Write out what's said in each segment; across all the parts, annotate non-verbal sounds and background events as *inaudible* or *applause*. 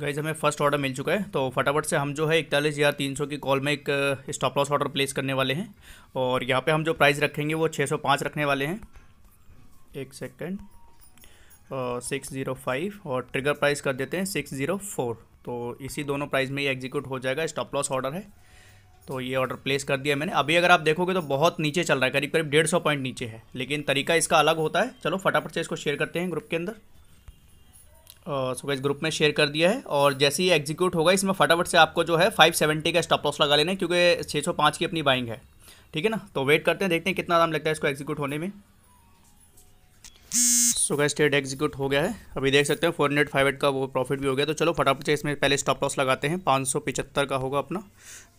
Guys हमें first order मिल चुका है तो फटाफट से हम जो है इकतालीस हज़ार तीन सौ की कॉल में एक स्टॉप लॉस ऑर्डर प्लेस करने वाले हैं और यहाँ पे हम जो प्राइस रखेंगे वो छः सौ पाँच रखने वाले हैं एक सेकेंड सिक्स ज़ीरो फाइव और ट्रिगर प्राइस कर देते हैं सिक्स ज़ीरो फोर तो इसी दोनों प्राइस में ये एग्जीक्यूट हो जाएगा स्टॉप लॉस ऑर्डर है तो ये ऑर्डर प्लेस कर दिया मैंने अभी अगर आप देखोगे तो बहुत नीचे चल रहा है करीब करीब डेढ़ सौ पॉइंट नीचे है लेकिन तरीका इसका अलग होता है चलो फटाफट से इसको शेयर करते हैं ग्रुप के अंदर सो गाइज ग्रुप में शेयर कर दिया है और जैसे ही एग्जीक्यूट होगा इसमें फटाफट से आपको जो है 570 का स्टॉप लॉस लगा लेना है क्योंकि 605 की अपनी बाइंग है ठीक है ना तो वेट करते हैं देखते हैं कितना आराम लगता है इसको एग्जीक्यूट होने में सो गाइज ट्रेड एग्जीक्यूट हो गया है अभी देख सकते हैं फोर हंड्रेड फाइव का वो प्रॉफिट भी हो गया तो चलो फटाफट से इसमें पहले स्टॉप लॉस लगाते हैं पाँच का होगा अपना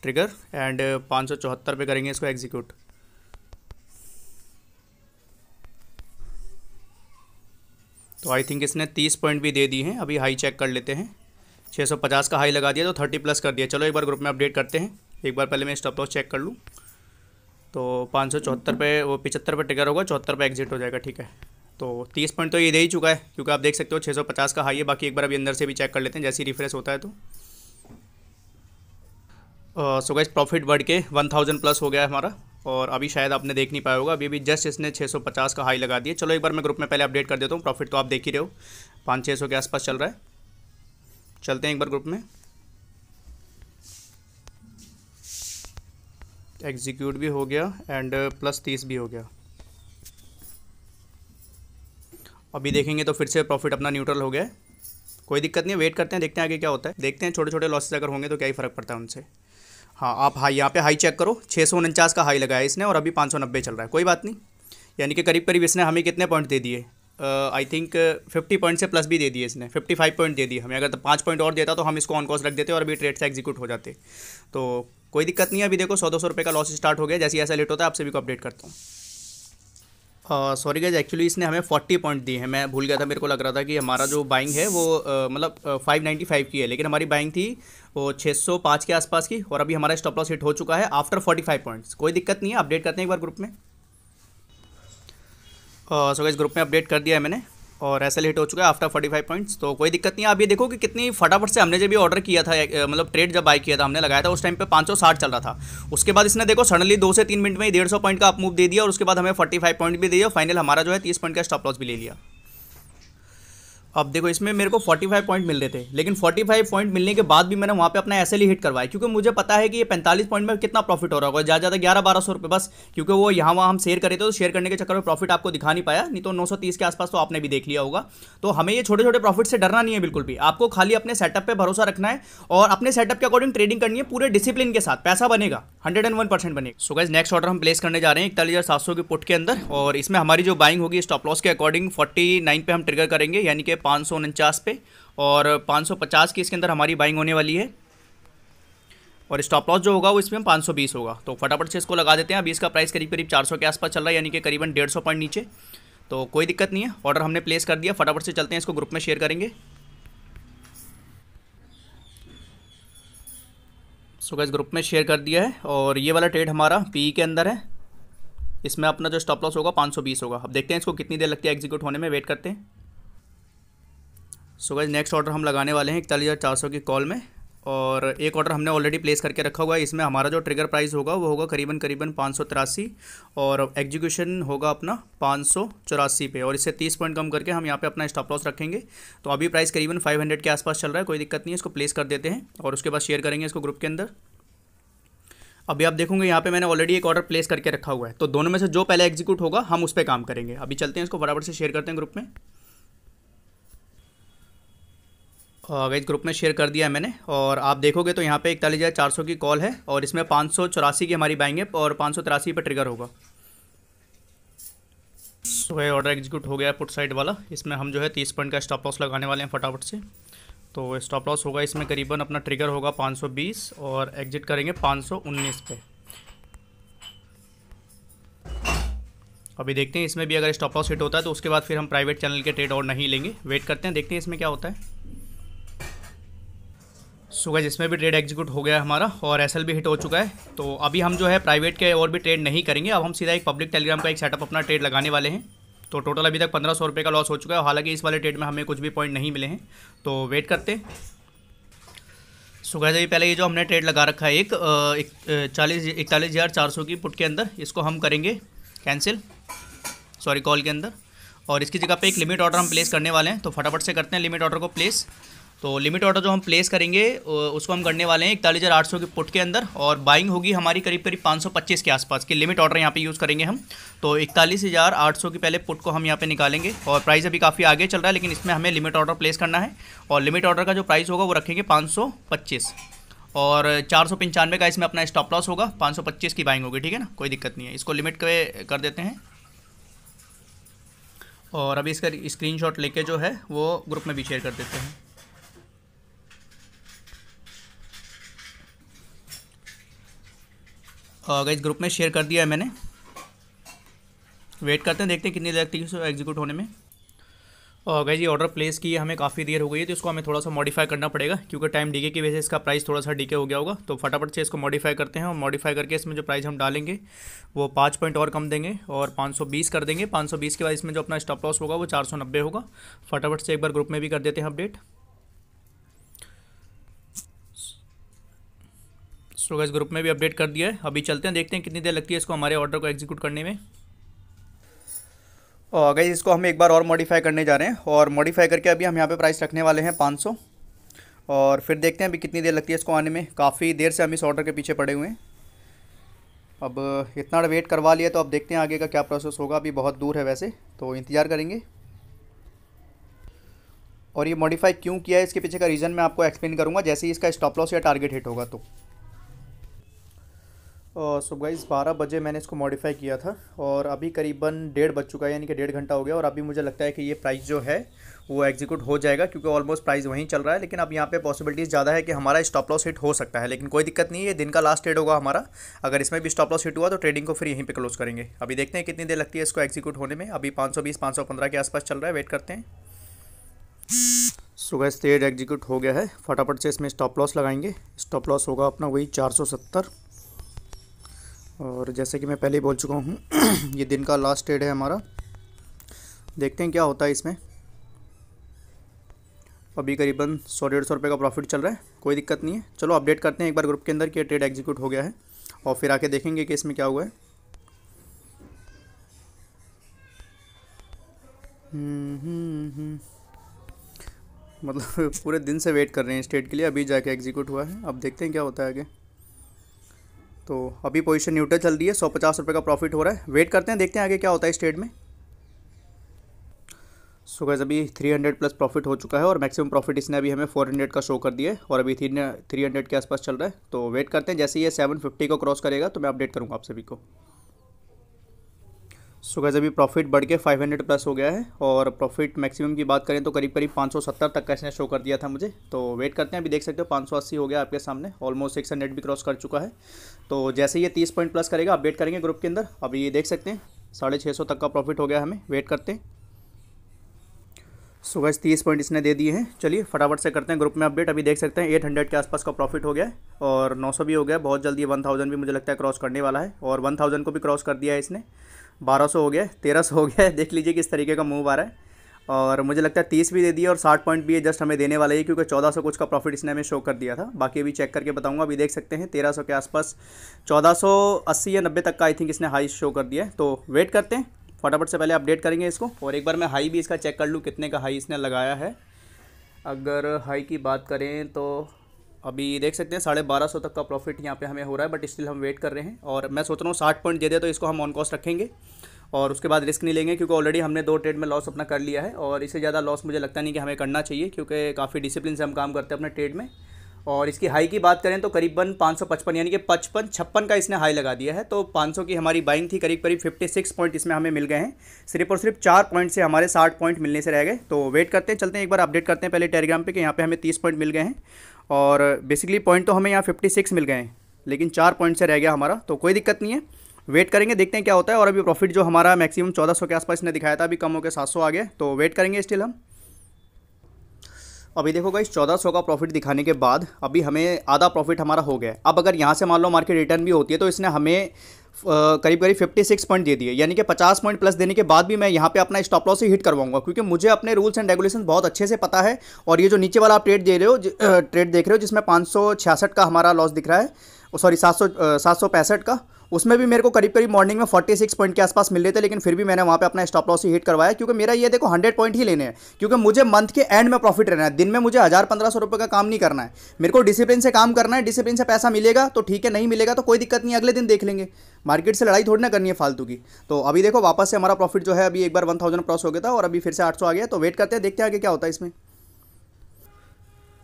ट्रिगर एंड पाँच पर करेंगे इसको एग्जीक्यूट तो आई थिंक इसने तीस पॉइंट भी दे दी हैं अभी हाई चेक कर लेते हैं 650 का हाई लगा दिया तो 30 प्लस कर दिया चलो एक बार ग्रुप में अपडेट करते हैं एक बार पहले मैं स्टॉप लॉस चेक कर लूँ तो पाँच सौ चौहत्तर पे वो पचहत्तर पे टिकर होगा चौहत्तर पे एग्जिट हो जाएगा ठीक है तो तीस पॉइंट तो ये दे ही चुका है क्योंकि आप देख सकते हो छः सौ पचास का हाई है बाकी एक बार अभी अंदर से भी चेक कर लेते हैं जैसे ही रिफ्रेश होता है तो सो गैस प्रॉफिट बढ़ के वन थाउजेंड प्लस हो गया है हमारा और अभी शायद आपने देख नहीं पाया होगा अभी अभी जस्ट इसने 650 का हाई लगा दिया चलो एक बार मैं ग्रुप में पहले अपडेट कर देता हूँ प्रॉफिट तो आप देख ही रहे हो पाँच छः सौ के आसपास चल रहा है चलते हैं एक बार ग्रुप में एग्जीक्यूट भी हो गया एंड प्लस uh, तीस भी हो गया अभी देखेंगे तो फिर से प्रॉफिट अपना न्यूट्रल हो गया कोई दिक्कत नहीं वेट करते हैं देखते हैं आगे क्या होता है देखते हैं छोटे छोटे लॉसेस अगर होंगे तो क्या ही फ़र्क पड़ता है उनसे हाँ आप हाई यहाँ पे हाई चेक करो छः सौ उनचास का हाई लगाया इसने और अभी पाँच सौ नब्बे चल रहा है कोई बात नहीं यानी कि करीब करीब इसने हमें कितने पॉइंट दे दिए आई थिंक फिफ्टी पॉइंट से प्लस भी दे दिए इसने फिफ्टी फाइव पॉइंट दे दिए हमें अगर तो पाँच पॉइंट और देता तो हम इसको ऑन कॉस्ट रख देते और अभी ट्रेड से एग्जीक्यूट हो जाते तो कोई दिक्कत नहीं है अभी देखो सौ दो सौ रुपये का लॉस स्टार्ट हो गया जैसे ऐसा लेट होता है आप सभी को अपडेट करता हूँ सॉरी गाइज एक्चुअली इसने हमें 40 पॉइंट दिए हैं मैं भूल गया था मेरे को लग रहा था कि हमारा जो बाइंग है वो मतलब 595 की है लेकिन हमारी बाइंग थी वो 605 के आसपास की और अभी हमारा स्टॉप लॉस हिट हो चुका है आफ्टर 45 पॉइंट्स कोई दिक्कत नहीं है अपडेट करते हैं एक बार ग्रुप में so uh, guys so group में अपडेट कर दिया है मैंने और ऐसा लेट हो चुका है आफ्टर फोर्टी फाइव पॉइंट्स तो कोई दिक्कत नहीं आप ये देखो कि कितनी फटाफट से हमने जब भी ऑर्डर किया था मतलब ट्रेड जब बाई किया था हमने लगाया था उस टाइम पे पाँच सौ साठ चल रहा था उसके बाद इसने देखो सडनली दो से तीन मिनट में ही डेढ़ सौ पॉइंट का अपमूव दे दिया और उसके बाद हमें फोर्टी फाइव पॉइंट भी दे दिया फाइनल हमारा जो है तीस पॉइंट का स्टॉप लॉस भी ले लिया अब देखो इसमें मेरे को 45 पॉइंट मिल रहे थे लेकिन 45 पॉइंट मिलने के बाद भी मैंने वहाँ पे अपना एस हिट e करवाया क्योंकि मुझे पता है कि ये 45 पॉइंट में कितना प्रॉफिट हो रहा होगा ज़्यादा ज़्यादा ग्यारह बारह सौ रुपये बस क्योंकि वो यहाँ वहाँ हम शेयर करे थे तो शेयर करने के चक्कर में प्रॉफिट आपको दिखा नहीं पाया नहीं तो नौ के आसपास तो आपने भी देख लिया होगा तो हमें ये छोटे छोटे प्रॉफिट से डरना नहीं है बिल्कुल भी आपको खाली अपने सेटअप पर भरोसा रखना है और अपने सेटअप के अकॉर्डिंग ट्रेडिंग करनी है पूरे डिसिप्लिन के साथ पैसा बनेगा hundred and one percent so guys next order हम प्लेस करने जा रहे हैं इकतालीस हज़ार सात सौ के पुट के अंदर और इसमें हमारी जो बाइंग होगी स्टॉप लॉस के अकॉर्डिंग फोर्टी नाइन पे हम ट्रिगर करेंगे यानी कि पाँच सौ उनचास पे और पाँच सौ पचास की इसके अंदर हमारी बाइंग होने वाली है और स्टॉप लॉस जो होगा वो इसमें पाँच सौ बीस होगा तो फटाफट से इसको लगा देते हैं अभी इसका प्राइस करीब करीब चार सौ के आसपास चल रहा है यानी कि करीबन डेढ़ सौ पॉइंट नीचे तो कोई दिक्कत नहीं है ऑर्डर हमने प्लेस कर दिया फटाफट से चलते हैं इसको ग्रुप में शेयर करेंगे सो गैस ग्रुप में शेयर कर दिया है और ये वाला ट्रेड हमारा पी e के अंदर है इसमें अपना जो स्टॉप लॉस होगा 520 होगा अब देखते हैं इसको कितनी देर लगती है एग्जीक्यूट होने में वेट करते हैं सो गाइज नेक्स्ट ऑर्डर हम लगाने वाले हैं इकतालीस हज़ार चार सौ की कॉल में और एक ऑर्डर हमने ऑलरेडी प्लेस करके रखा हुआ है इसमें हमारा जो ट्रिगर प्राइस होगा वो होगा करीबन करीबन पाँच सौ तिरासी और एग्जीक्यूशन होगा अपना पाँच सौ चौरासी पे और इससे तीस पॉइंट कम करके हम यहाँ पे अपना स्टॉप लॉस रखेंगे तो अभी प्राइस करीबन फाइव हंड्रेड के आसपास चल रहा है कोई दिक्कत नहीं है इसको प्लेस कर देते हैं और उसके बाद शेयर करेंगे इसको ग्रुप के अंदर अभी आप देखोगे यहाँ पे मैंने ऑलरेडी एक ऑर्डर प्लेस करके रखा हुआ है तो दोनों में से जो पहले एग्जीक्यूट होगा हम उस पर काम करेंगे अभी चलते हैं इसको बराबर से शेयर करते हैं ग्रुप में गाइज ग्रुप में शेयर कर दिया है मैंने और आप देखोगे तो यहाँ पे इकतालीस हज़ार चार सौ की कॉल है और इसमें पाँच सौ चौरासी की हमारी बाइंग है और पाँच सौ तिरासी पर ट्रिगर होगा सो है ऑर्डर एग्जीक्यूट हो गया पुट साइड वाला इसमें हम जो है तीस पॉइंट का स्टॉप लॉस लगाने वाले हैं फटाफट से तो स्टॉप लॉस होगा इसमें करीबन अपना ट्रिगर होगा बीस और एग्जिट करेंगे उन्नीस पे अभी देखते हैं इसमें भी अगर स्टॉप लॉस हिट होता है तो उसके बाद फिर हम प्राइवेट चैनल के ट्रेड और नहीं लेंगे वेट करते हैं देखते हैं इसमें क्या होता है सो सुगज इसमें भी ट्रेड एग्जीक्यूट हो गया हमारा और एस भी हिट हो चुका है तो अभी हम जो है प्राइवेट के और भी ट्रेड नहीं करेंगे अब हम सीधा एक पब्लिक टेलीग्राम का एक सेटअप अपना ट्रेड लगाने वाले हैं तो टोटल अभी तक पंद्रह सौ रुपये का लॉस हो चुका है हालांकि इस वाले ट्रेड में हमें कुछ भी पॉइंट नहीं मिले हैं तो वेट करते सुगज अभी पहले ये जो हमने ट्रेड लगा रखा है एक, एक चालीस इकतालीस हज़ार चार सौ की पुट के अंदर इसको हम करेंगे कैंसिल सॉरी कॉल के अंदर और इसकी जगह पे एक लिमिट ऑर्डर हम प्लेस करने वाले हैं तो फटाफट से करते हैं लिमिट ऑर्डर को प्लेस तो लिमिट ऑर्डर जो हम प्लेस करेंगे उसको हम करने वाले हैं इकतालीस हज़ार आठ सौ के पुट के अंदर और बाइंग होगी हमारी करीब करीब पाँच सौ पच्चीस के आसपास की लिमिट ऑर्डर यहाँ पे यूज़ करेंगे हम तो इकतालीस हज़ार आठ सौ के पहले पुट को हम यहाँ पे निकालेंगे और प्राइस अभी काफ़ी आगे चल रहा है लेकिन इसमें हमें लिमिट ऑर्डर प्लेस करना है और लिमिट ऑर्डर का जो प्राइस होगा वो रखेंगे पाँच सौ पच्चीस और चार सौ पंचानवे का इसमें अपना स्टॉप लॉस होगा पाँच सौ पच्चीस की बाइंग होगी ठीक है ना कोई दिक्कत नहीं है इसको लिमिट कर देते हैं और अभी इसका स्क्रीन लेके जो है वो ग्रुप में भी शेयर कर देते हैं इस ग्रुप में शेयर कर दिया है मैंने वेट करते हैं देखते हैं कितनी देर लगती है उसको एग्जीक्यूट होने में और गई ये ऑर्डर प्लेस की हमें काफ़ी देर हो गई है तो इसको हमें थोड़ा सा मॉडिफाई करना पड़ेगा क्योंकि टाइम डीके की वजह से इसका प्राइस थोड़ा सा डीके हो गया होगा तो फटाफट से इसको मॉडिफाई करते हैं और मॉडिफाई करके इसमें जो प्राइस हम डालेंगे वो पाँच पॉइंट और कम देंगे और बीस कर देंगे बीस के बाद इसमें जो अपना स्टॉप लॉस होगा वो नब्बे होगा फटाफट से एक बार ग्रुप में भी कर देते हैं अपडेट प्रोग्रेस ग्रुप में भी अपडेट कर दिया है अभी चलते हैं देखते हैं कितनी देर लगती है इसको हमारे ऑर्डर को एग्जीक्यूट करने में और गई इसको हम एक बार और मॉडिफाई करने जा रहे हैं और मॉडिफाई करके अभी हम यहाँ पे प्राइस रखने वाले हैं पाँच और फिर देखते हैं अभी कितनी देर लगती है इसको आने में काफ़ी देर से हम इस ऑर्डर के पीछे पड़े हुए हैं अब इतना वेट करवा लिया तो अब देखते हैं आगे का क्या प्रोसेस होगा अभी बहुत दूर है वैसे तो इंतज़ार करेंगे और ये मॉडिफाई क्यों किया है इसके पीछे का रीज़न मैं आपको एक्सप्लेन करूँगा जैसे ही इसका स्टॉप लॉस या टारगेट हिट होगा तो सो uh, गाइज़ बारह बजे मैंने इसको मॉडिफाई किया था और अभी करीबन डेढ़ बज चुका है यानी कि डेढ़ घंटा हो गया और अभी मुझे लगता है कि ये प्राइस जो है वो एग्जीक्यूट हो जाएगा क्योंकि ऑलमोस्ट प्राइस वहीं चल रहा है लेकिन अब यहाँ पे पॉसिबिलिटीज़ ज़्यादा है कि हमारा स्टॉप लॉस हिट हो सकता है लेकिन कोई दिक्कत नहीं है दिन का लास्ट ट्रेड होगा हमारा अगर इसमें भी स्टॉप लॉस हिट हुआ तो ट्रेडिंग को फिर यहीं पर क्लोज करेंगे अभी देखते हैं कितनी देर लगती है इसको एग्जीक्यूट होने में अभी पाँच सौ के आसपास चल रहा है वेट करते हैं सो गैस ट्रेड एग्जीक्यूट हो गया है फटाफट से इसमें स्टॉप लॉस लगाएंगे स्टॉप लॉस होगा अपना वही चार और जैसे कि मैं पहले ही बोल चुका हूँ *clears throat* ये दिन का लास्ट ट्रेड है हमारा देखते हैं क्या होता है इसमें अभी करीबन सौ डेढ़ सौ रुपये का प्रॉफिट चल रहा है कोई दिक्कत नहीं है चलो अपडेट करते हैं एक बार ग्रुप के अंदर कि ट्रेड एग्जीक्यूट हो गया है और फिर आके देखेंगे कि इसमें क्या हुआ है हम्म, हम्म, हम्म। मतलब *laughs* पूरे दिन से वेट कर रहे हैं स्टेट के लिए अभी जाके एग्जीक्यूट हुआ है अब देखते हैं क्या होता है आगे तो अभी पोजीशन न्यूट्रल चल रही है सौ पचास रुपये का प्रॉफिट हो रहा है वेट करते हैं देखते हैं आगे क्या होता है इस ट्रेड में सो गैस अभी 300 प्लस प्रॉफिट हो चुका है और मैक्सिमम प्रॉफिट इसने अभी हमें 400 का शो कर दिया है और अभी थ्री थ्री हंड्रेड के आसपास चल रहा है तो वेट करते हैं जैसे ये फिफ्टी को क्रॉस करेगा तो मैं अपडेट करूँगा आप सभी को सो गैस अभी प्रॉफिट बढ़ के 500 प्लस हो गया है और प्रॉफिट मैक्सिमम की बात करें तो करीब करीब 570 तक का इसने शो कर दिया था मुझे तो वेट करते हैं अभी देख सकते हो 580 हो गया आपके सामने ऑलमोस्ट 600 भी क्रॉस कर चुका है तो जैसे ये 30 पॉइंट प्लस करेगा अपडेट करेंगे ग्रुप के अंदर अभी ये देख सकते हैं साढ़े तक का प्रॉफिट हो गया हमें वेट करते हैं सो so गैस तीस पॉइंट इसने दे दिए हैं चलिए फटाफट से करते हैं ग्रुप में अपडेट अभी देख सकते हैं एट हंड्रेड के आसपास का प्रॉफिट हो गया है और नौ सौ भी हो गया बहुत जल्दी वन थाउजेंड भी मुझे लगता है क्रॉस करने वाला है और वन थाउजेंड को भी क्रॉस कर दिया है इसने बारह सौ हो गया तेरह सौ हो गया *laughs* देख लीजिए किस तरीके का मूव आ रहा है और मुझे लगता है तीस भी दे दिए और साठ पॉइंट भी ये जस्ट हमें देने वाला है क्योंकि चौदह सौ कुछ का प्रॉफिट इसने हमें शो कर दिया था बाकी अभी चेक करके बताऊंगा अभी देख सकते हैं तेरह सौ के आसपास चौदह सौ अस्सी या नब्बे तक का आई थिंक इसने हाई शो कर दिया है तो वेट करते हैं फटाफट से पहले अपडेट करेंगे इसको और एक बार मैं हाई भी इसका चेक कर लूँ कितने का हाई इसने लगाया है अगर हाई की बात करें तो अभी देख सकते हैं साढ़े बारह सौ तक का प्रॉफिट यहाँ पे हमें हो रहा है बट स्टिल हम वेट कर रहे हैं और मैं सोच रहा हूँ साठ पॉइंट दे दे तो इसको हम ऑन कॉस्ट रखेंगे और उसके बाद रिस्क नहीं लेंगे क्योंकि ऑलरेडी हमने दो ट्रेड में लॉस अपना कर लिया है और इससे ज़्यादा लॉस मुझे लगता नहीं कि हमें करना चाहिए क्योंकि काफ़ी डिसिप्लिन से हम काम करते हैं अपने ट्रेड में और इसकी हाई की बात करें तो करीबन 555 यानी कि पचपन छप्पन का इसने हाई लगा दिया है तो 500 की हमारी बाइंग थी करीब करीब 56 पॉइंट इसमें हमें मिल गए हैं सिर्फ और सिर्फ चार पॉइंट से हमारे 60 पॉइंट मिलने से रह गए तो वेट करते हैं चलते हैं एक बार अपडेट करते हैं पहले टेलीग्राम पे कि यहाँ पे हमें 30 पॉइंट मिल गए हैं और बेसिकली पॉइंट तो हमें यहाँ फिफ्टी सिक्स मिल गए हैं लेकिन चार पॉइंट से रह गया हमारा तो कोई दिक्कत नहीं है वेट करेंगे देखते हैं क्या होता है और अभी प्रॉफिट जो हमारा मैक्सिमम चौदह सौ के आसपास इसने दिखाया था अभी कम होकर सात सौ आ गया तो वेट करेंगे स्टिल हम अभी देखो चौदह सौ का प्रॉफिट दिखाने के बाद अभी हमें आधा प्रॉफिट हमारा हो गया अब अगर यहाँ से मान लो मार्केट रिटर्न भी होती है तो इसने हमें करीब करीब फिफ्टी सिक्स पॉइंट दे दिए यानी कि पचास पॉइंट प्लस देने के बाद भी मैं यहाँ पे अपना स्टॉप लॉस ही हिट करवाऊंगा क्योंकि मुझे अपने रूल्स एंड रेगुलेशन बहुत अच्छे से पता है और ये जो नीचे वाला आप ट्रेड दे रहे हो ट्रेड देख रहे हो जिसमें पाँच का हमारा लॉस दिख रहा है सॉरी सात सौ का उसमें भी मेरे को करीब करीब मॉर्निंग में 46 पॉइंट के आसपास मिल रहे थे लेकिन फिर भी मैंने वहाँ पे अपना स्टॉप लॉस ही हिट करवाया क्योंकि मेरा ये देखो 100 पॉइंट ही लेने हैं क्योंकि मुझे मंथ के एंड में प्रॉफिट रहना है दिन में मुझे हज़ार पंद्रह सौ रुपये का काम नहीं करना है मेरे को डिसिप्लिन से काम करना है डिसिप्लिन से पैसा मिलेगा तो ठीक है नहीं मिलेगा तो कोई दिक्कत नहीं अगले दिन देख लेंगे मार्केट से लड़ाई थोड़ी ना करनी है फालतू की तो अभी देखो वापस से हमारा प्रॉफिट जो है अभी एक बार वन थाउजेंड क्रॉस हो गया था और अभी फिर से आठ सौ आ गया तो वेट करते हैं देखते हैं आगे क्या होता है इसमें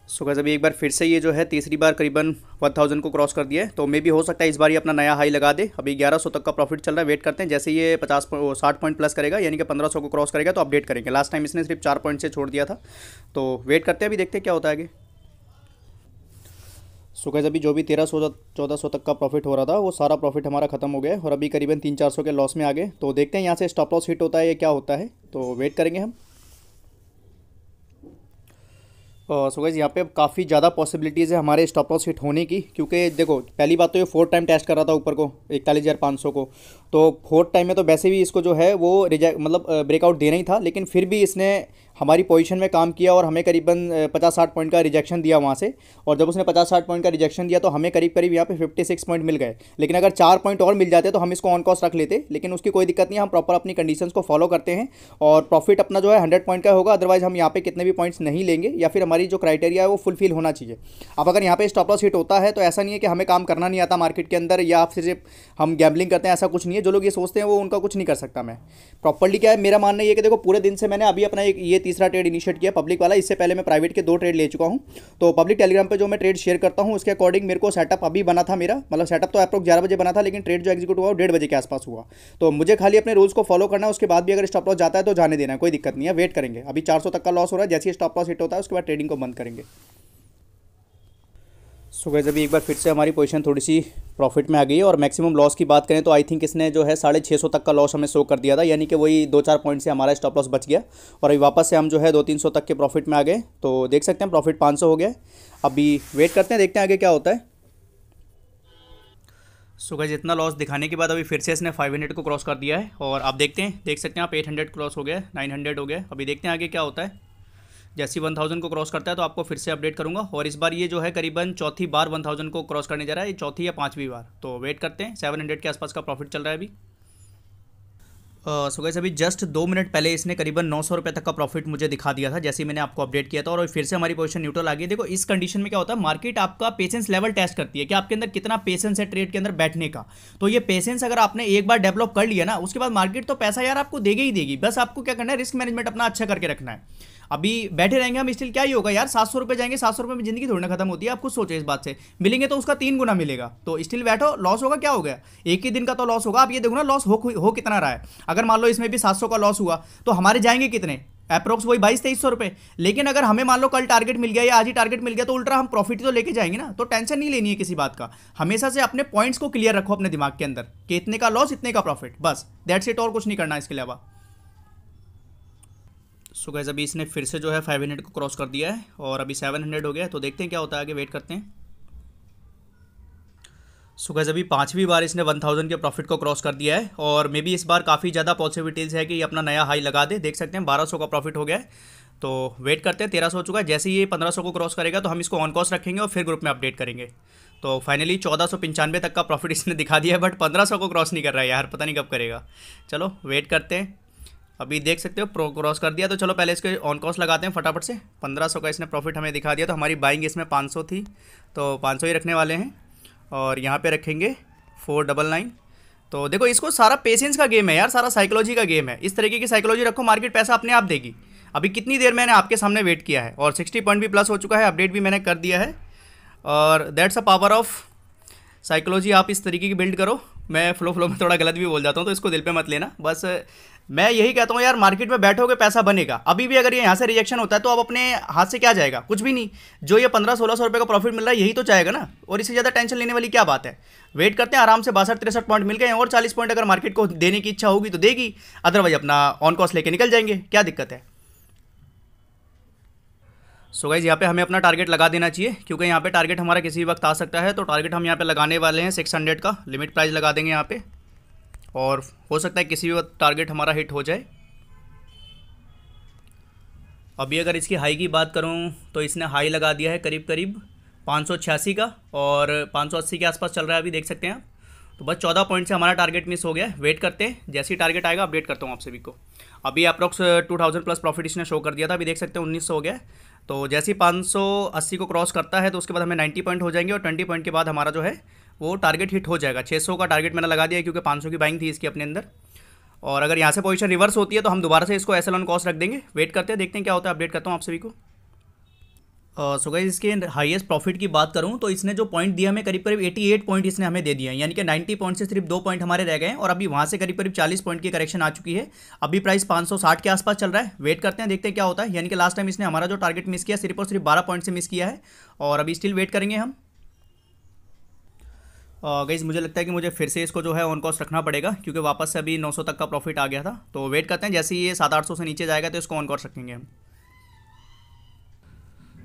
सो so अभी एक बार फिर से ये जो है तीसरी बार करीबन वन थाउजेंड को क्रॉस कर दिया है तो मे भी हो सकता है इस बार ये अपना नया हाई लगा दे अभी ग्यारह सौ तक का प्रॉफिट चल रहा है वेट करते हैं जैसे ये पचास साठ पॉइंट प्लस करेगा यानी कि पंद्रह सौ को क्रॉस करेगा तो अपडेट करेंगे लास्ट टाइम इसने सिर्फ चार पॉइंट से छोड़ दिया था तो वेट करते हैं अभी देखते हैं क्या होता है आगे सो गैस अभी जो भी तेरह सौ चौदह सौ तक का प्रॉफिट हो रहा था वो सारा प्रॉफिट हमारा खत्म हो गया और अभी करीबन तीन चार सौ के लॉस में आ गए तो देखते हैं यहाँ से स्टॉप लॉस हिट होता है या क्या होता है तो वेट करेंगे हम सो गैस यहाँ पे काफ़ी ज़्यादा पॉसिबिलिटीज़ है हमारे स्टॉप लॉस हिट होने की क्योंकि देखो पहली बात तो ये फोर्थ टाइम टेस्ट कर रहा था ऊपर को इकतालीस हज़ार पाँच सौ को तो फोर्थ टाइम में तो वैसे भी इसको जो है वो रिजेक्ट मतलब ब्रेकआउट देना ही था लेकिन फिर भी इसने हमारी पोजीशन में काम किया और हमें करीबन पचास साठ पॉइंट का रिजेक्शन दिया वहाँ से और जब उसने पचास साठ पॉइंट का रिजेक्शन दिया तो हमें करीब करीब यहाँ पे फिफ्टी सिक्स पॉइंट मिल गए लेकिन अगर चार पॉइंट और मिल जाते तो हम इसको ऑन कॉस्ट रख लेते लेकिन उसकी कोई दिक्कत नहीं हम प्रॉपर अपनी कंडीशन को फॉलो करते हैं और प्रॉफिट अपना जो है हंड्रेड पॉइंट का होगा अदरवाइज हम यहाँ पर कितने भी पॉइंट्स नहीं लेंगे या फिर हमारी जो क्राइटेरिया है वो फुलफिल होना चाहिए अब अगर यहाँ पर स्टॉप लॉस हिट होता है तो ऐसा नहीं है कि हमें काम करना नहीं आता मार्केट के अंदर या सिर्फ हम गैम्बलिंग करते हैं ऐसा कुछ नहीं है जो लोग ये सोचते हैं वो उनका कुछ नहीं कर सकता मैं प्रॉपरली क्या है मेरा मानना ये कि देखो पूरे दिन से मैंने अभी अपना एक ये तीसरा ट्रेड इनिशिएट किया पब्लिक वाला इससे पहले मैं प्राइवेट के दो ट्रेड ले चुका हूँ तो पब्लिक टेलीग्राम पर जो मैं ट्रेड शेयर करता हूँ उसके अकॉर्डिंग मेरे को सेटअप अभी बना था मेरा मतलब सेटअप तो अप्रोक्स ग्यारह बजे बना था लेकिन ट्रेड जो एग्जीक्यूट हुआ वो डेढ़ बजे के आसपास हुआ तो मुझे खाली अपने रूल्स को फॉलो करना उसके बाद भी अगर स्टॉप लॉस जाता है तो जाने देना है कोई दिक्कत नहीं है वेट करेंगे अभी चार तक का लॉस हो रहा है जैसे ही स्टॉप लॉस हिट होता है उसके बाद ट्रेडिंग को बंद करेंगे सो गैज़ अभी एक बार फिर से हमारी पोजीशन थोड़ी सी प्रॉफिट में आ गई है और मैक्सिमम लॉस की बात करें तो आई थिंक इसने जो है साढ़े छः सौ तक का लॉस हमें शो कर दिया था यानी कि वही दो चार पॉइंट से हमारा स्टॉप लॉस बच गया और अभी वापस से हम जो है दो तीन सौ तक के प्रॉफिट में आ गए तो देख सकते हैं प्रॉफिट पाँच सौ हो गया अभी वेट करते हैं देखते हैं आगे क्या होता है सो गैज इतना लॉस दिखाने के बाद अभी फिर से इसने हंड्रेड को क्रॉस कर दिया है और आप देखते हैं देख सकते हैं आप हंड्रेड क्रॉस हो गया हंड्रेड हो गया अभी देखते हैं आगे क्या होता है जैसे वन थाउजेंड को क्रॉस करता है तो आपको फिर से अपडेट करूंगा और इस बार ये जो है करीबन चौथी बार वन थाउजेंड को क्रॉस करने जा रहा है ये चौथी या पांचवी बार तो वेट करते हैं सेवन हंड्रेड के आसपास का प्रॉफिट चल रहा है अभी सो गैस अभी जस्ट दो मिनट पहले इसने करीबन नौ सौ रुपये तक का प्रॉफिट मुझे दिखा दिया था जैसे मैंने आपको अपडेट किया था और फिर से हमारी पोजीशन न्यूट्रल आ गई देखो इस कंडीशन में क्या होता है मार्केट आपका पेशेंस लेवल टेस्ट करती है कि आपके अंदर कितना पेशेंस है ट्रेड के अंदर बैठने का तो ये पेशेंस अगर आपने एक बार डेवलप कर लिया ना उसके बाद मार्केट तो पैसा यार आपको देगी ही देगी बस आपको क्या करना है रिस्क मैनेजमेंट अपना अच्छा करके रखना है अभी बैठे रहेंगे हम स्टिल क्या ही होगा यार सात सौ रुपये जाएंगे सात सौ रुपये में जिंदगी थोड़ी ना खत्म होती है आप कुछ सोचे इस बात से मिलेंगे तो उसका तीन गुना मिलेगा तो स्टिल बैठो लॉस होगा क्या हो गया एक ही दिन का तो लॉस होगा आप ये देखो ना लॉस हो, हो कितना रहा है अगर मान लो इसमें भी सात का लॉस हुआ तो हमारे जाएंगे कितने अप्रोक्स वही बाईस तेईस सौ रुपये लेकिन अगर हमें मान लो कल टारगेट मिल गया या आज ही टारगेट मिल गया तो उल्टा हम प्रॉफिट तो लेके जाएंगे ना तो टेंशन नहीं लेनी है किसी बात का हमेशा से अपने पॉइंट्स को क्लियर रखो अपने दिमाग के अंदर कि इतने का लॉस इतने का प्रॉफिट बस दैट्स इट और कुछ नहीं करना इसके अलावा सो गैस अभी इसने फिर से जो है फाइव हंड्रेड को क्रॉस कर दिया है और अभी सेवन हंड्रेड हो गया है तो देखते हैं क्या होता है आगे वेट करते हैं सो गैस अभी पाँचवीं बार इसने वन थाउजेंड के प्रॉफिट को क्रॉस कर दिया है और मे बी इस बार काफ़ी ज़्यादा पॉसिबिलिटीज़ है कि ये अपना नया हाई लगा दे देख सकते हैं बारह सौ का प्रॉफिट हो गया है तो वेट करते हैं तेरह सौ हो चुका है जैसे ही ये पंद्रह सौ को क्रॉस करेगा तो हम इसको ऑन कॉस्ट रखेंगे और फिर ग्रुप में अपडेट करेंगे तो फाइनली चौदह सौ पंचानवे तक का प्रॉफिट इसने दिखा दिया है बट पंद्रह सौ को क्रॉस नहीं कर रहा है यार पता नहीं कब करेगा चलो वेट करते हैं अभी देख सकते हो प्रो क्रॉस कर दिया तो चलो पहले इसके ऑन कॉस्ट लगाते हैं फटाफट से 1500 का इसने प्रॉफिट हमें दिखा दिया तो हमारी बाइंग इसमें 500 थी तो 500 ही रखने वाले हैं और यहाँ पे रखेंगे फोर डबल नाइन तो देखो इसको सारा पेशेंस का गेम है यार सारा साइकोलॉजी का गेम है इस तरीके की साइकोलॉजी रखो मार्केट पैसा अपने आप देगी अभी कितनी देर मैंने आपके सामने वेट किया है और सिक्सटी पॉइंट भी प्लस हो चुका है अपडेट भी मैंने कर दिया है और that's a power of psychology आप इस तरीके की बिल्ड करो मैं फ्लो फ्लो में थोड़ा गलत भी बोल जाता हूँ तो इसको दिल पे मत लेना बस मैं यही कहता हूँ यार मार्केट में बैठोगे पैसा बनेगा अभी भी अगर ये यहाँ से रिजेक्शन होता है तो अब अपने हाथ से क्या जाएगा कुछ भी नहीं जो ये पंद्रह सोलह सौ रुपये का प्रॉफिट मिल रहा है यही तो चाहेगा ना और इससे ज़्यादा टेंशन लेने वाली क्या बात है वेट करते हैं आराम से बासठ तिरसठ पॉइंट मिल गए और चालीस पॉइंट अगर मार्केट को देने की इच्छा होगी तो देगी अदरवाइज अपना ऑन कॉस्ट लेके निकल जाएंगे क्या दिक्कत है सो गाइज यहाँ पे हमें अपना टारगेट लगा देना चाहिए क्योंकि यहाँ पे टारगेट हमारा किसी वक्त आ सकता है तो टारगेट हम यहाँ पे लगाने वाले हैं 600 का लिमिट प्राइस लगा देंगे यहाँ पे और हो सकता है किसी भी वक्त टारगेट हमारा हिट हो जाए अभी अगर इसकी हाई की बात करूं तो इसने हाई लगा दिया है करीब करीब पाँच का और पाँच के आसपास चल रहा है अभी देख सकते हैं आप तो बस चौदह पॉइंट से हमारा टारगेट मिस हो गया है वेट करते हैं जैसे ही टारगेट आएगा अपडेट करता हूँ आप सभी को अभी approx two thousand plus profit इसने शो कर दिया था अभी देख सकते हैं उन्नीस सौ हो गया तो जैसे ही पाँच सौ अस्सी को क्रॉस करता है तो उसके बाद हमें नाइन्टी पॉइंट हो जाएंगे और ट्वेंटी पॉइंट के बाद हमारा जो है वो टारगेट हिट हो जाएगा 600 का टारगेट मैंने लगा दिया क्योंकि 500 की बाइंग थी इसकी अपने अंदर और अगर यहाँ से पोजीशन रिवर्स होती है तो हम दोबारा से इसको एस एल कॉस्ट रख देंगे वेट करते हैं देखते हैं क्या होता है अपडेट करता हूँ आप सभी को सो गई इसके हाईएस्ट प्रॉफिट की बात करूँ तो इसने जो पॉइंट दिया हमें करीब करीब 88 पॉइंट इसने हमें दे दिए हैं यानी कि 90 पॉइंट से सिर्फ दो पॉइंट हमारे रह गए हैं और अभी वहाँ से करीब करीब 40 पॉइंट की करेक्शन आ चुकी है अभी प्राइस 560 के आसपास चल रहा है वेट करते हैं देखते हैं क्या होता है यानी कि लास्ट टाइम इसने हमारा जो टारगेट मिस किया सिर्फ और सिर्फ बारह पॉइंट से मिस किया है और अभी स्टिल वेट करेंगे हम गईज मुझे लगता है कि मुझे फिर से इसको जो है ऑन कॉस्ट रखना पड़ेगा क्योंकि वापस से अभी 900 तक का प्रॉफिट आ गया था तो वेट करते हैं जैसे ही ये सात आठ से नीचे जाएगा तो इसको ऑन कॉस्ट रखेंगे हम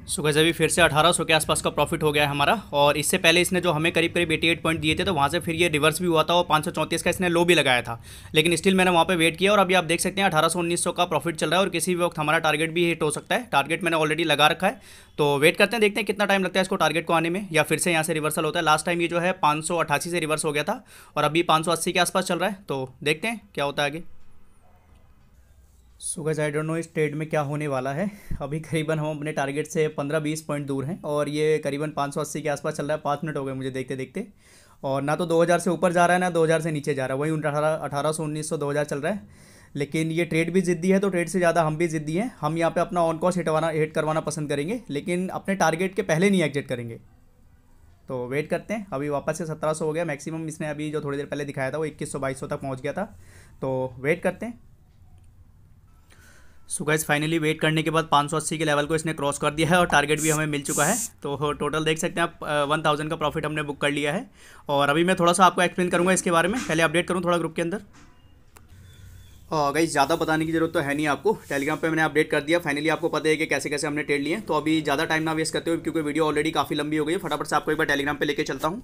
सो गैस अभी फिर से 1800 के आसपास का प्रॉफिट हो गया है हमारा और इससे पहले इसने जो हमें करीब करीब 88 पॉइंट दिए थे तो वहाँ से फिर ये रिवर्स भी हुआ था और पाँच का इसने लो भी लगाया था लेकिन स्टिल मैंने वहाँ पे वेट किया और अभी आप देख सकते हैं 1800 सौ का प्रॉफिट चल रहा है और किसी भी वक्त हमारा टारगेट भी हिट हो सकता है टारगेट मैंने ऑलरेडी लगा रखा है तो वेट करते हैं देखते हैं कितना टाइम लगता है इसको टारगेट को आने में या फिर से यहाँ से रिवर्सल होता है लास्ट टाइम ये जो है पाँच से रिवर्स हो गया था और अभी पाँच के आसपास चल रहा है तो देखते हैं क्या होता है आगे so guess I don't know इस ट्रेड में क्या होने वाला है अभी करीबन हम अपने टारगेट से पंद्रह बीस पॉइंट दूर हैं और ये करीबन पाँच सौ अस्सी के आसपास चल रहा है पाँच मिनट हो गए मुझे देखते देखते और ना तो दो हज़ार से ऊपर जा रहा है ना दो हज़ार से नीचे जा रहा है वही अठारह अठारह सौ उन्नीस सौ दो हज़ार चल रहा है लेकिन ये ट्रेड भी ज़िद्दी है तो ट्रेड से ज़्यादा हम भी ज़िद्दी हैं हम यहाँ पर अपना ऑन कॉस्ट हटवाना हिट करवाना पसंद करेंगे लेकिन अपने टारगेट के पहले नहीं एग्जिट करेंगे तो वेट करते हैं अभी वापस से सत्रह सौ हो गया मैक्सिमम इसने अभी जो थोड़ी देर पहले दिखाया था वो इक्कीस सौ बाईस सौ तक पहुँच गया था तो वेट करते हैं सो गाइज फाइनली वेट करने के बाद 580 के लेवल को इसने क्रॉस कर दिया है और टारगेट भी हमें मिल चुका है तो टोटल देख सकते हैं आप वन थाउजेंड का प्रॉफिट हमने बुक कर लिया है और अभी मैं थोड़ा सा आपको एक्सप्लेन करूँगा इसके बारे में पहले अपडेट करूँ थोड़ा ग्रुप के अंदर गई ज़्यादा बताने की जरूरत तो है नहीं आपको टेलीग्राम पे मैंने अपडेट कर दिया फाइनली आपको पता है कि कैसे कैसे हमने ट्रेड लिए तो अभी ज़्यादा टाइम ना वेस्ट करते हुए क्योंकि वीडियो ऑलरेडी काफ़ी लंबी हो गई है फटाफट से आपको एक बार टेलीग्राम पे लेके चलता हूँ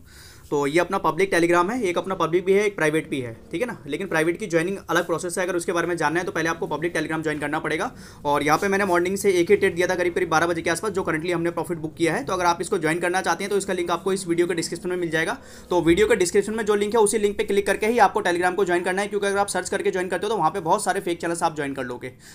तो ये अपना पब्लिक टेलीग्राम है एक अपना पब्लिक भी है एक प्राइवेट भी है ठीक है ना लेकिन प्राइवेट की ज्वाइनिंग अलग प्रोसेस है अगर उसके बारे में जानना है तो पहले आपको पब्लिक टेलीग्राम ज्वाइन करना पड़ेगा और यहाँ पर मैंने मॉर्निंग से एक ही ट्रेड दिया था करीब करीब बारह बजे के आसपास जो करंटली हमने प्रॉफिट बुक किया है तो अगर आप इसको ज्वाइन करना चाहते हैं तो इसका लिंक आपको इस वीडियो के डिस्क्रिप्शन में मिल जाएगा तो वीडियो के डिस्क्रिप्शन में जो लिंक है उसी लिंक पर क्लिक करके ही आपको टेलीग्राम को ज्वाइन करना है क्योंकि अगर आप सर्च करके ज्वाइन करते हो तो वहाँ पर पे बहुत सारे फेक चैनल्स आप ज्वाइन कर लोगे